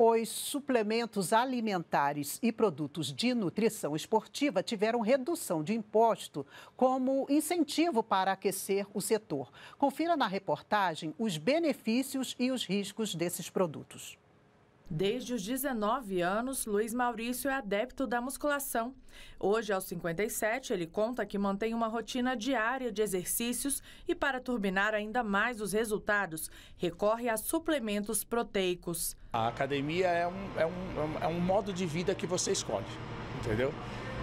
Os suplementos alimentares e produtos de nutrição esportiva tiveram redução de imposto como incentivo para aquecer o setor. Confira na reportagem os benefícios e os riscos desses produtos. Desde os 19 anos, Luiz Maurício é adepto da musculação. Hoje, aos 57, ele conta que mantém uma rotina diária de exercícios e, para turbinar ainda mais os resultados, recorre a suplementos proteicos. A academia é um, é um, é um é modo de vida que você escolhe, entendeu?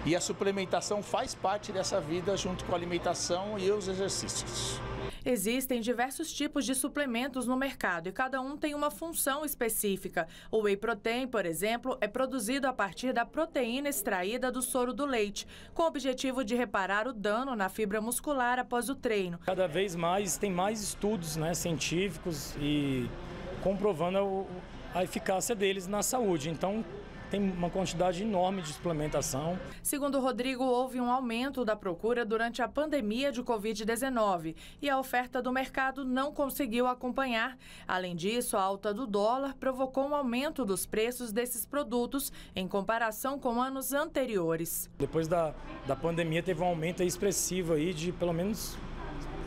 E a suplementação faz parte dessa vida junto com a alimentação e os exercícios. Existem diversos tipos de suplementos no mercado e cada um tem uma função específica. O whey protein, por exemplo, é produzido a partir da proteína extraída do soro do leite, com o objetivo de reparar o dano na fibra muscular após o treino. Cada vez mais tem mais estudos né, científicos e comprovando a eficácia deles na saúde. Então, tem uma quantidade enorme de suplementação. Segundo Rodrigo, houve um aumento da procura durante a pandemia de Covid-19 e a oferta do mercado não conseguiu acompanhar. Além disso, a alta do dólar provocou um aumento dos preços desses produtos em comparação com anos anteriores. Depois da, da pandemia, teve um aumento expressivo aí de pelo menos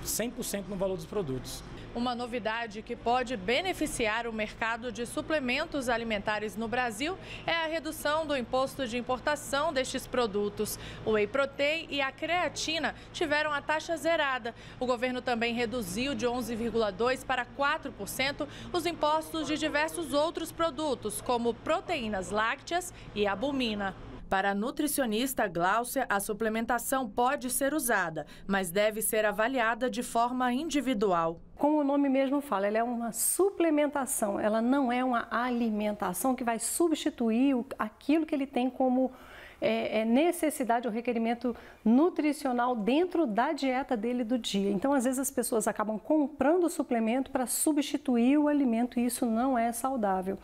100% no valor dos produtos. Uma novidade que pode beneficiar o mercado de suplementos alimentares no Brasil é a redução do imposto de importação destes produtos. O whey protein e a creatina tiveram a taxa zerada. O governo também reduziu de 11,2 para 4% os impostos de diversos outros produtos, como proteínas lácteas e albumina. Para a nutricionista Gláucia, a suplementação pode ser usada, mas deve ser avaliada de forma individual. Como o nome mesmo fala, ela é uma suplementação, ela não é uma alimentação que vai substituir aquilo que ele tem como é, é, necessidade ou requerimento nutricional dentro da dieta dele do dia. Então, às vezes, as pessoas acabam comprando o suplemento para substituir o alimento e isso não é saudável.